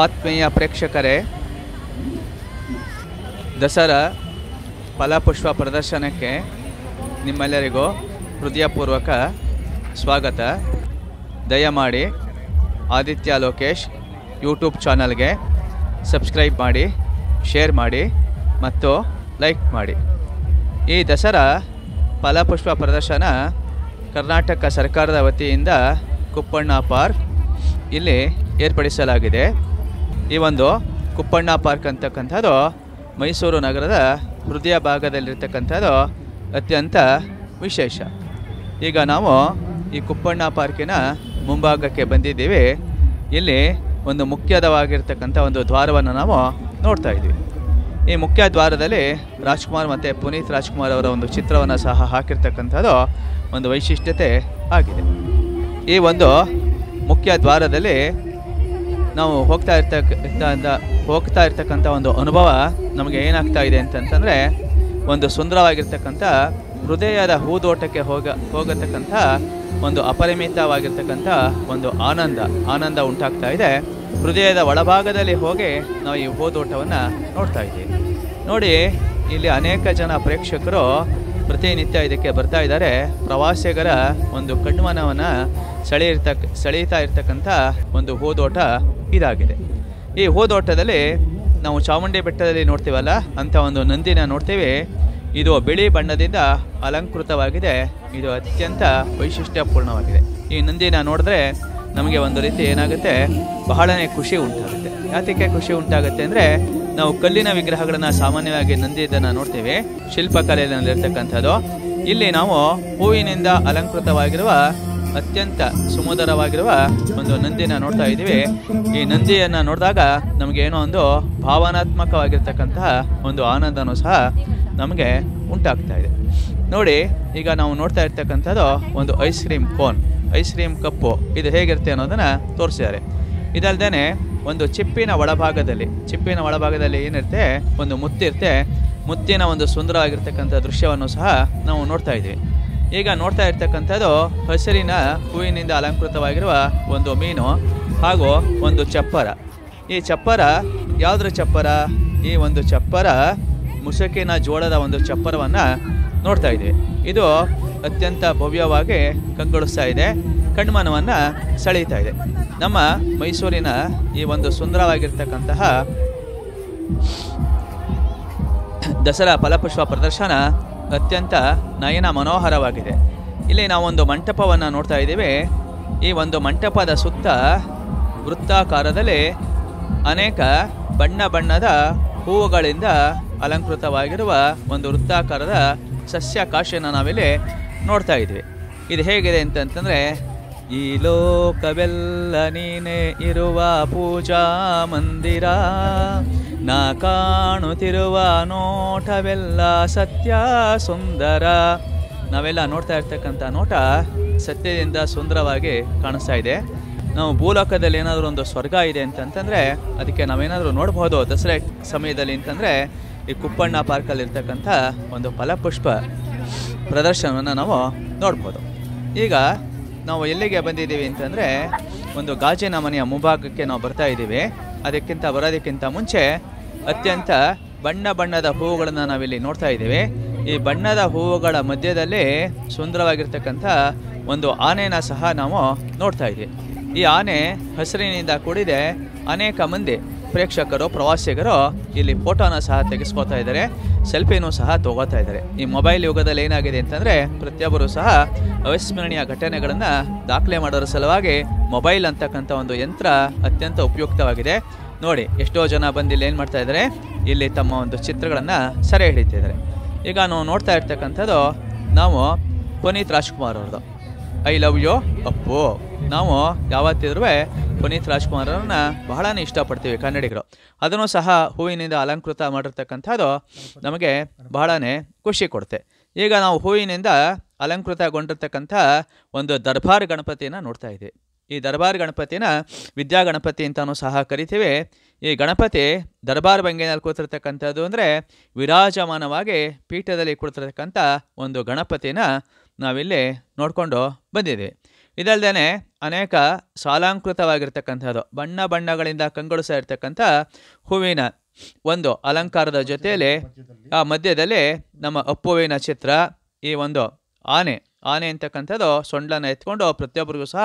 ಆತ್ಮೀಯ ಪ್ರೇಕ್ಷಕರೇ ದಸರಾ ಫಲಪುಷ್ಪ ಪ್ರದರ್ಶನಕ್ಕೆ ನಿಮ್ಮೆಲ್ಲರಿಗೂ ಹೃದಯಪೂರ್ವಕ ಸ್ವಾಗತ ದಯಮಾಡಿ ಆದಿತ್ಯ ಲೋಕೇಶ್ ಯೂಟ್ಯೂಬ್ ಚಾನಲ್ಗೆ ಸಬ್ಸ್ಕ್ರೈಬ್ ಮಾಡಿ ಶೇರ್ ಮಾಡಿ ಮತ್ತು ಲೈಕ್ ಮಾಡಿ ಈ ದಸರಾ ಫಲಪುಷ್ಪ ಪ್ರದರ್ಶನ ಕರ್ನಾಟಕ ಸರ್ಕಾರದ ವತಿಯಿಂದ ಕುಪ್ಪಣ್ಣ ಪಾರ್ಕ್ ಇಲ್ಲಿ ಏರ್ಪಡಿಸಲಾಗಿದೆ ಈ ಒಂದು ಕುಪ್ಪಣ್ಣ ಪಾರ್ಕ್ ಅಂತಕ್ಕಂಥದ್ದು ಮೈಸೂರು ನಗರದ ಹೃದಯ ಭಾಗದಲ್ಲಿರ್ತಕ್ಕಂಥದ್ದು ಅತ್ಯಂತ ವಿಶೇಷ ಈಗ ನಾವು ಈ ಕುಪ್ಪಣ್ಣ ಪಾರ್ಕಿನ ಮುಂಭಾಗಕ್ಕೆ ಬಂದಿದ್ದೀವಿ ಇಲ್ಲಿ ಒಂದು ಮುಖ್ಯದವಾಗಿರ್ತಕ್ಕಂಥ ಒಂದು ದ್ವಾರವನ್ನು ನಾವು ನೋಡ್ತಾ ಇದ್ದೀವಿ ಈ ಮುಖ್ಯ ದ್ವಾರದಲ್ಲಿ ರಾಜ್ಕುಮಾರ್ ಮತ್ತು ಪುನೀತ್ ರಾಜ್ಕುಮಾರ್ ಅವರ ಒಂದು ಚಿತ್ರವನ್ನು ಸಹ ಹಾಕಿರ್ತಕ್ಕಂಥದ್ದು ಒಂದು ವೈಶಿಷ್ಟ್ಯತೆ ಆಗಿದೆ ಈ ಒಂದು ಮುಖ್ಯ ದ್ವಾರದಲ್ಲಿ ನಾವು ಹೋಗ್ತಾ ಇರ್ತಕ್ಕ ಹೋಗ್ತಾ ಇರ್ತಕ್ಕಂಥ ಒಂದು ಅನುಭವ ನಮಗೆ ಏನಾಗ್ತಾ ಇದೆ ಅಂತಂತಂದರೆ ಒಂದು ಸುಂದರವಾಗಿರ್ತಕ್ಕಂಥ ಹೃದಯದ ಹೂದೋಟಕ್ಕೆ ಹೋಗ ಹೋಗತಕ್ಕಂಥ ಒಂದು ಅಪರಿಮಿತವಾಗಿರ್ತಕ್ಕಂಥ ಒಂದು ಆನಂದ ಆನಂದ ಉಂಟಾಗ್ತಾ ಇದೆ ಹೃದಯದ ಒಳಭಾಗದಲ್ಲಿ ಹೋಗಿ ನಾವು ಈ ಹೂದೋಟವನ್ನು ನೋಡ್ತಾ ಇದ್ದೀವಿ ನೋಡಿ ಇಲ್ಲಿ ಅನೇಕ ಜನ ಪ್ರೇಕ್ಷಕರು ಪ್ರತಿನಿತ್ಯ ಇದಕ್ಕೆ ಬರ್ತಾ ಇದ್ದಾರೆ ಪ್ರವಾಸಿಗರ ಒಂದು ಕಣ್ಮನವನ್ನು ಸೆಳೆಯಿರ್ತಕ್ಕ ಸೆಳೆಯುತ್ತಾ ಇರ್ತಕ್ಕಂಥ ಒಂದು ಹೋದೋಟ ಇದಾಗಿದೆ ಈ ಹೋದೋಟದಲ್ಲಿ ನಾವು ಚಾಮುಂಡಿ ಬೆಟ್ಟದಲ್ಲಿ ನೋಡ್ತೀವಲ್ಲ ಅಂಥ ಒಂದು ನಂದಿನ ನೋಡ್ತೀವಿ ಇದು ಬಿಳಿ ಬಣ್ಣದಿಂದ ಅಲಂಕೃತವಾಗಿದೆ ಇದು ಅತ್ಯಂತ ವೈಶಿಷ್ಟ್ಯಪೂರ್ಣವಾಗಿದೆ ಈ ನಂದಿನ ನೋಡಿದ್ರೆ ನಮಗೆ ಒಂದು ರೀತಿ ಏನಾಗುತ್ತೆ ಬಹಳನೇ ಖುಷಿ ಉಂಟಾಗುತ್ತೆ ಯಾತಕ್ಕೆ ಖುಷಿ ಉಂಟಾಗುತ್ತೆ ಅಂದರೆ ನಾವು ಕಲ್ಲಿನ ವಿಗ್ರಹಗಳನ್ನು ಸಾಮಾನ್ಯವಾಗಿ ನಂದಿಯನ್ನು ನೋಡ್ತೀವಿ ಶಿಲ್ಪಕಲೆಯಲ್ಲಿರ್ತಕ್ಕಂಥದ್ದು ಇಲ್ಲಿ ನಾವು ಹೂವಿನಿಂದ ಅಲಂಕೃತವಾಗಿರುವ ಅತ್ಯಂತ ಸುಮಧುರವಾಗಿರುವ ಒಂದು ನಂದಿನ ನೋಡ್ತಾ ಇದ್ದೀವಿ ಈ ನಂದಿಯನ್ನು ನೋಡಿದಾಗ ನಮಗೆ ಏನೋ ಒಂದು ಭಾವನಾತ್ಮಕವಾಗಿರ್ತಕ್ಕಂತಹ ಒಂದು ಆನಂದನೂ ಸಹ ನಮಗೆ ಉಂಟಾಗ್ತಾ ಇದೆ ನೋಡಿ ಈಗ ನಾವು ನೋಡ್ತಾ ಇರ್ತಕ್ಕಂಥದ್ದು ಒಂದು ice cream cone ice cream cup ಇದು ಹೇಗಿರುತ್ತೆ ಅನ್ನೋದನ್ನು ತೋರಿಸಿದ್ದಾರೆ ಇದಲ್ದೇನೆ ಒಂದು ಚಿಪ್ಪಿನ ಒಳಭಾಗದಲ್ಲಿ ಚಿಪ್ಪಿನ ಒಳಭಾಗದಲ್ಲಿ ಏನಿರುತ್ತೆ ಒಂದು ಮುತ್ತಿರುತ್ತೆ ಮುತ್ತಿನ ಒಂದು ಸುಂದರವಾಗಿರ್ತಕ್ಕಂಥ ದೃಶ್ಯವನ್ನು ಸಹ ನಾವು ನೋಡ್ತಾ ಇದ್ದೀವಿ ಈಗ ನೋಡ್ತಾ ಇರ್ತಕ್ಕಂಥದ್ದು ಹಸಿರಿನ ಹೂವಿನಿಂದ ಅಲಂಕೃತವಾಗಿರುವ ಒಂದು ಮೀನು ಹಾಗೂ ಒಂದು ಚಪ್ಪರ ಈ ಚಪ್ಪರ ಯಾವುದ್ರ ಚಪ್ಪರ ಈ ಒಂದು ಚಪ್ಪರ ಮುಸುಕಿನ ಜೋಳದ ಒಂದು ಚಪ್ಪರವನ್ನು ನೋಡ್ತಾ ಇದ್ದೀವಿ ಇದು ಅತ್ಯಂತ ಭವ್ಯವಾಗಿ ಕಂಗೊಳಿಸ್ತಾ ಇದೆ ಕಣ್ಮನವನ್ನು ಸೆಳೆಯುತ್ತಾ ಇದೆ ನಮ್ಮ ಮೈಸೂರಿನ ಈ ಒಂದು ಸುಂದರವಾಗಿರ್ತಕ್ಕಂತಹ ದಸರಾ ಫಲಪುಷ್ಪ ಪ್ರದರ್ಶನ ಅತ್ಯಂತ ನಯನ ಮನೋಹರವಾಗಿದೆ ಇಲ್ಲಿ ನಾವೊಂದು ಮಂಟಪವನ್ನು ನೋಡ್ತಾ ಇದ್ದೀವಿ ಈ ಒಂದು ಮಂಟಪದ ಸುತ್ತ ವೃತ್ತಾಕಾರದಲ್ಲಿ ಅನೇಕ ಬಣ್ಣ ಬಣ್ಣದ ಹೂವುಗಳಿಂದ ಅಲಂಕೃತವಾಗಿರುವ ಒಂದು ವೃತ್ತಾಕಾರದ ಸಸ್ಯ ಕಾಶಿಯನ್ನು ನಾವಿಲ್ಲಿ ನೋಡ್ತಾ ಇದ್ವಿ ಇದು ಹೇಗಿದೆ ಅಂತಂತಂದರೆ ಈ ಲೋಕವೆಲ್ಲ ನೀನೇ ಇರುವ ಪೂಜಾ ಮಂದಿರ ನಾ ಕಾಣುತ್ತಿರುವ ನೋಟವೆಲ್ಲ ಸತ್ಯ ಸುಂದರ ನಾವೆಲ್ಲ ನೋಡ್ತಾ ಇರ್ತಕ್ಕಂಥ ನೋಟ ಸತ್ಯದಿಂದ ಸುಂದರವಾಗಿ ಕಾಣಿಸ್ತಾ ಇದೆ ನಾವು ಭೂಲೋಕದಲ್ಲಿ ಏನಾದರೂ ಒಂದು ಸ್ವರ್ಗ ಇದೆ ಅಂತಂತಂದರೆ ಅದಕ್ಕೆ ನಾವೇನಾದರೂ ನೋಡ್ಬೋದು ದಸರಾ ಸಮಯದಲ್ಲಿ ಅಂತಂದರೆ ಈ ಕುಪ್ಪಣ್ಣ ಪಾರ್ಕಲ್ಲಿರ್ತಕ್ಕಂಥ ಒಂದು ಫಲಪುಷ್ಪ ಪ್ರದರ್ಶನವನ್ನು ನಾವು ನೋಡ್ಬೋದು ಈಗ ನಾವು ಎಲ್ಲಿಗೆ ಬಂದಿದ್ದೀವಿ ಅಂತಂದರೆ ಒಂದು ಗಾಜಿನ ಮನೆಯ ಮುಂಭಾಗಕ್ಕೆ ನಾವು ಬರ್ತಾ ಇದ್ದೀವಿ ಅದಕ್ಕಿಂತ ಬರೋದಕ್ಕಿಂತ ಮುಂಚೆ ಅತ್ಯಂತ ಬಣ್ಣ ಬಣ್ಣದ ಹೂವುಗಳನ್ನು ನಾವಿಲ್ಲಿ ನೋಡ್ತಾ ಇದ್ದೇವೆ ಈ ಬಣ್ಣದ ಹೂವುಗಳ ಮಧ್ಯದಲ್ಲಿ ಸುಂದರವಾಗಿರ್ತಕ್ಕಂಥ ಒಂದು ಆನೆನ ಸಹ ನಾವು ನೋಡ್ತಾ ಇದ್ದೀವಿ ಈ ಆನೆ ಹಸಿರಿನಿಂದ ಕೂಡಿದೆ ಅನೇಕ ಮಂದಿ ಪ್ರೇಕ್ಷಕರು ಪ್ರವಾಸಿಗರು ಇಲ್ಲಿ ಫೋಟೋನ ಸಹ ತೆಗೆಸ್ಕೋತಾ ಇದ್ದಾರೆ ಸೆಲ್ಫಿನೂ ಸಹ ತಗೋತಾ ಇದ್ದಾರೆ ಈ ಮೊಬೈಲ್ ಯುಗದಲ್ಲಿ ಏನಾಗಿದೆ ಅಂತಂದರೆ ಪ್ರತಿಯೊಬ್ಬರು ಸಹ ಅವಿಸ್ಮರಣೀಯ ಘಟನೆಗಳನ್ನು ದಾಖಲೆ ಮಾಡೋರ ಸಲುವಾಗಿ ಮೊಬೈಲ್ ಅಂತಕ್ಕಂಥ ಒಂದು ಯಂತ್ರ ಅತ್ಯಂತ ಉಪಯುಕ್ತವಾಗಿದೆ ನೋಡಿ ಎಷ್ಟೋ ಜನ ಇಲ್ಲಿ ಏನು ಮಾಡ್ತಾ ಇದ್ದಾರೆ ಇಲ್ಲಿ ತಮ್ಮ ಒಂದು ಚಿತ್ರಗಳನ್ನು ಸೆರೆ ಹಿಡಿತಿದ್ದಾರೆ ಈಗ ನಾವು ನೋಡ್ತಾ ಇರ್ತಕ್ಕಂಥದ್ದು ನಾವು ಪುನೀತ್ ರಾಜ್ಕುಮಾರ್ ಅವ್ರದ್ದು ಐ ಲವ್ ಯು ಅಪ್ಪು ನಾವು ಯಾವತ್ತಿದ್ರು ಪುನೀತ್ ರಾಜ್ಕುಮಾರ್ ಅವ್ರನ್ನ ಬಹಳನೇ ಇಷ್ಟಪಡ್ತೀವಿ ಕನ್ನಡಿಗರು ಅದನ್ನು ಸಹ ಹೂವಿನಿಂದ ಅಲಂಕೃತ ಮಾಡಿರ್ತಕ್ಕಂಥದ್ದು ನಮಗೆ ಬಹಳನೇ ಖುಷಿ ಕೊಡುತ್ತೆ ಈಗ ನಾವು ಹೂವಿನಿಂದ ಅಲಂಕೃತಗೊಂಡಿರ್ತಕ್ಕಂಥ ಒಂದು ದರ್ಬಾರ್ ಗಣಪತಿಯನ್ನು ನೋಡ್ತಾ ಇದ್ದೀವಿ ಈ ದರ್ಬಾರ್ ಗಣಪತಿನ ವಿದ್ಯಾ ಗಣಪತಿ ಅಂತಲೂ ಸಹ ಕರಿತೀವಿ ಈ ಗಣಪತಿ ದರ್ಬಾರ್ ಬಂಗೇನಲ್ಲಿ ಕೂತಿರ್ತಕ್ಕಂಥದ್ದು ಅಂದರೆ ವಿರಾಜಮಾನವಾಗಿ ಪೀಠದಲ್ಲಿ ಕೂತಿರ್ತಕ್ಕಂಥ ಒಂದು ಗಣಪತಿನ ನಾವಿಲ್ಲಿ ನೋಡಿಕೊಂಡು ಬಂದಿದ್ದೀವಿ ಇದಲ್ಲದೆ ಅನೇಕ ಸಾಲಾಂಕೃತವಾಗಿರ್ತಕ್ಕಂಥದ್ದು ಬಣ್ಣ ಬಣ್ಣಗಳಿಂದ ಕಂಗೊಳಿಸ ಇರ್ತಕ್ಕಂಥ ಹೂವಿನ ಒಂದು ಅಲಂಕಾರದ ಜೊತೆಯಲ್ಲಿ ಆ ಮಧ್ಯದಲ್ಲಿ ನಮ್ಮ ಅಪ್ಪುವಿನ ಚಿತ್ರ ಈ ಒಂದು ಆನೆ ಆನೆ ಅಂತಕ್ಕಂಥದ್ದು ಸೊಂಡ್ಲನ್ನ ಎತ್ಕೊಂಡು ಪ್ರತಿಯೊಬ್ಬರಿಗೂ ಸಹ